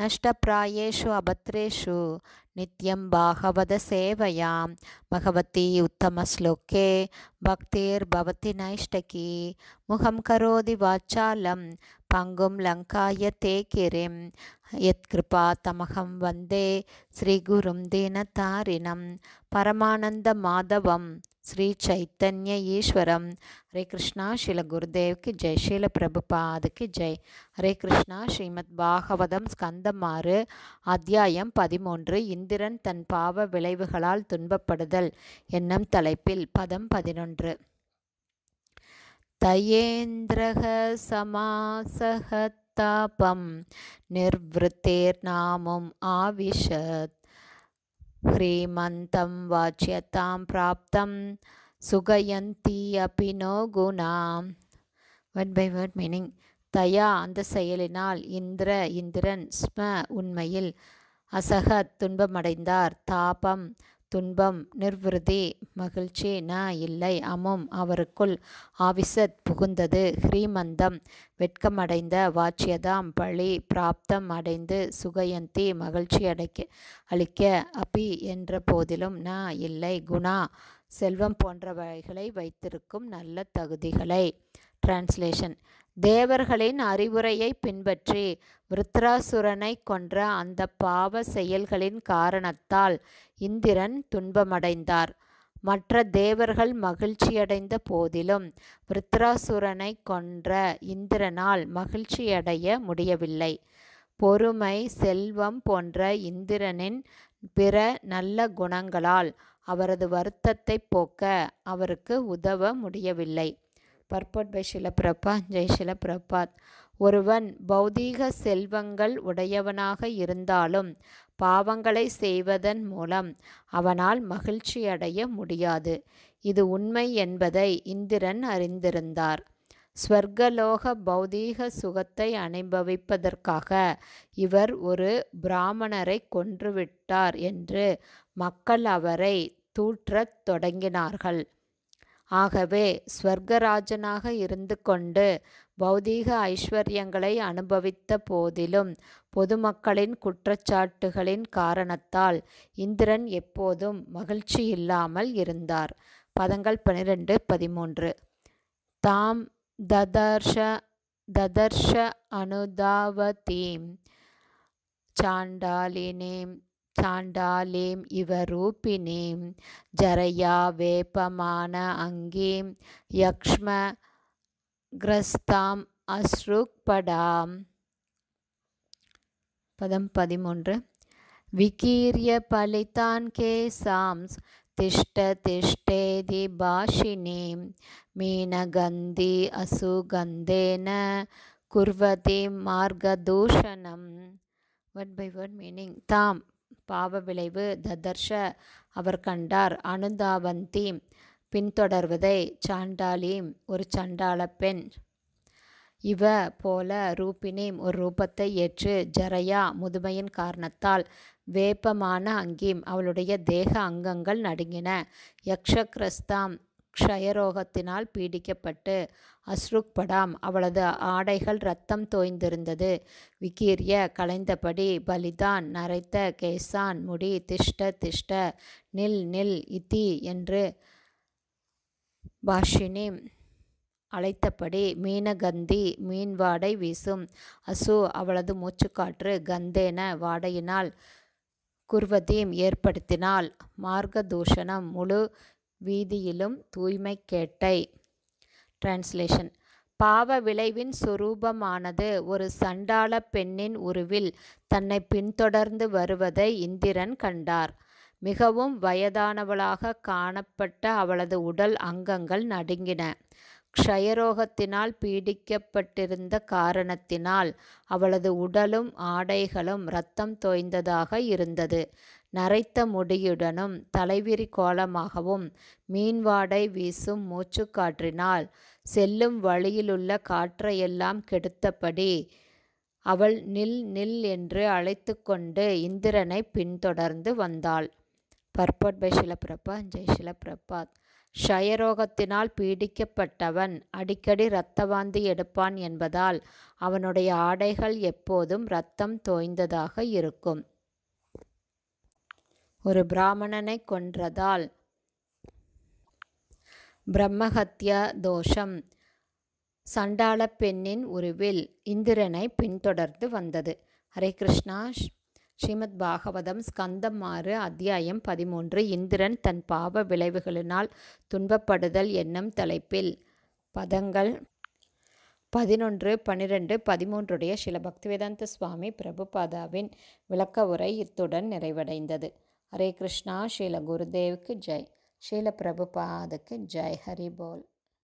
நஷ்டப்பிராயேஷு அபத்ரேஷு நித்யம் பாகவத சேவையாம் பகவதி உத்தமஸ்லோக்கே பக்தேர் பவதி நைஷ்டகி முகம் கரோதி வாச்சாலம் பங்கும் லங்காய தேகிரிம் யத்கிருபா தமகம் வந்தே ஸ்ரீகுரும் தீனதாரிணம் பரமானந்த மாதவம் ஸ்ரீ சைத்தன்ய ஈஸ்வரம் ஹரே கிருஷ்ணா ஸ்ரீல గురుదేవ్కి ஜெய் ஸ்ரீல பிரபுபாதுக்கு ஜெய் ஹரே கிருஷ்ணா ஸ்ரீமத் பாகவதம் ஸ்கந்தம் ஆறு அத்தியாயம் பதிமூன்று இந்திரன் தன் பாவ விளைவுகளால் துன்பப்படுதல் என்னும் தலைப்பில் பதம் பதினொன்று தயேந்திரக சமாசகத்தாபம் நிர்வத்தேர் நாமும் ஆவிஷத் ஹ்ரீமந்தம் வாச்சியத்தாம் பிராப்தம் சுகயந்தி அபினோ குணாம் வன் பை வேர்ட் மீனிங் தயா அந்த செயலினால் இந்திர இந்திரன் ஸ்ம உண்மையில் அசக துன்பமடைந்தார் தாபம் துன்பம் நிர்விருதி மகிழ்ச்சி ந இல்லை அமும் அவருக்குள் ஆவிசத் புகுந்தது ஹ்ரீமந்தம் வெட்கமடைந்த வாட்சியதாம் பழி பிராப்தம் அடைந்து சுகயந்தி மகிழ்ச்சி அடைக்க அளிக்க அபி என்ற போதிலும் ந இல்லை குணா செல்வம் போன்றவைகளை வைத்திருக்கும் நல்ல தகுதிகளை டிரான்ஸ்லேஷன் தேவர்களின் அறிவுரையை பின்பற்றி விருத்ராசுரனை கொன்ற அந்த பாவ செயல்களின் காரணத்தால் இந்திரன் துன்பமடைந்தார் மற்ற தேவர்கள் மகிழ்ச்சியடைந்த போதிலும் விருத்ராசுரனை கொன்ற இந்திரனால் மகிழ்ச்சியடைய முடியவில்லை பொறுமை செல்வம் போன்ற இந்திரனின் பிற நல்ல குணங்களால் அவரது வருத்தத்தை போக்க அவருக்கு உதவ முடியவில்லை பர்பட் பை ஷிலப்பிரபா ஜெய் ஷிலப்பிரபாத் ஒருவன் பௌதீக செல்வங்கள் உடையவனாக இருந்தாலும் பாவங்களை செய்வதன் மூலம் அவனால் மகிழ்ச்சி அடைய முடியாது இது உண்மை என்பதை இந்திரன் அறிந்திருந்தார் ஸ்வர்கலோக பௌதீக சுகத்தை அனுபவிப்பதற்காக இவர் ஒரு பிராமணரை கொன்றுவிட்டார் என்று மக்கள் அவரை தூற்றத் தொடங்கினார்கள் ஆகவே ஸ்வர்கராஜனாக இருந்து கொண்டு பௌதீக ஐஸ்வர்யங்களை அனுபவித்த போதிலும் பொதுமக்களின் குற்றச்சாட்டுகளின் காரணத்தால் இந்திரன் எப்போதும் மகிழ்ச்சி இல்லாமல் இருந்தார் பதங்கள் பனிரெண்டு பதிமூன்று தாம் ததர்ஷ ததர்ஷ அனுதாவதீம் சாண்டாலினேம் ಚಾಂಡಾಲೀಂ ಇವ ರೂಪಿಣೀಂ ಜರಯಾ ವೇಪಮಾನ ಅಂಗೀಂ ಯಕ್ಷ್ಮ ಗ್ರಸ್ತಾಂ ಅಶ್ರುಕ್ಪಡಾಂ ಪದಂ ಪದಿಮೂன்று விகீரிய பலிதான் கேசாம் திஷ்ட திஷ்டேதி பாஷினீம் மீனகந்தி அசுகந்தேன குர்வதி மார்கதூஷணம் word by word meaning tam பாவ விளைவு ததர்ஷ அவர் கண்டார் அனுதாவந்தி பின்தொடர்வதை சாண்டாலி ஒரு சண்டாள பெண் இவ போல ரூபினி ஒரு ரூபத்தை ஏற்று ஜரையா முதுமையின் காரணத்தால் வேப்பமான அங்கீம் அவளுடைய தேக அங்கங்கள் நடுங்கின யக்ஷக்ரஸ்தாம் க்ஷயரோகத்தினால் பீடிக்கப்பட்டு படாம் அவளது ஆடைகள் இரத்தம் தோய்ந்திருந்தது விக்கீரிய கலைந்தபடி பலிதான் நரைத்த கேசான் முடி திஷ்ட திஷ்ட நில் நில் இத்தி என்று பாஷினி அழைத்தபடி மீனகந்தி மீன் வாடை வீசும் அசு அவளது மூச்சுக்காற்று கந்தேன வாடையினால் குர்வதீம் ஏற்படுத்தினால் மார்க்க தூஷணம் முழு வீதியிலும் தூய்மை கேட்டை டிரான்ஸ்லேஷன் பாவ விளைவின் சொரூபமானது ஒரு சண்டாள பெண்ணின் உருவில் தன்னை பின்தொடர்ந்து வருவதை இந்திரன் கண்டார் மிகவும் வயதானவளாக காணப்பட்ட அவளது உடல் அங்கங்கள் நடுங்கின க்ஷயரோகத்தினால் பீடிக்கப்பட்டிருந்த காரணத்தினால் அவளது உடலும் ஆடைகளும் இரத்தம் தோய்ந்ததாக இருந்தது நரைத்த முடியுடனும் தலைவிரி கோலமாகவும் மீன்வாடை வீசும் மூச்சுக்காற்றினால் செல்லும் வழியிலுள்ள காற்றையெல்லாம் கெடுத்தபடி அவள் நில் நில் என்று அழைத்து கொண்டு இந்திரனை பின்தொடர்ந்து வந்தாள் பர்பட் பை ஷிலப்பிரபா ஜெய் ஷிலப்பிரபாத் க்ஷயரோகத்தினால் பீடிக்கப்பட்டவன் அடிக்கடி இரத்தவாந்தி எடுப்பான் என்பதால் அவனுடைய ஆடைகள் எப்போதும் இரத்தம் தோய்ந்ததாக இருக்கும் ஒரு பிராமணனை கொன்றதால் பிரம்மஹத்யா தோஷம் சண்டாள பெண்ணின் உருவில் இந்திரனை பின்தொடர்ந்து வந்தது ஹரே கிருஷ்ணா ஸ்ரீமத் பாகவதம் ஸ்கந்தம் ஆறு அத்தியாயம் பதிமூன்று இந்திரன் தன் பாவ விளைவுகளினால் துன்பப்படுதல் என்னும் தலைப்பில் பதங்கள் பதினொன்று பனிரெண்டு பதிமூன்றுடைய சில பக்திவேதாந்த சுவாமி பிரபுபாதாவின் விளக்க உரை இத்துடன் நிறைவடைந்தது ஹரே கிருஷ்ணா ஸ்ரீல குருதேவுக்கு ஜெய் ஸ்ரீல பிரபுபாதுக்கு ஜெய் ஹரி போல்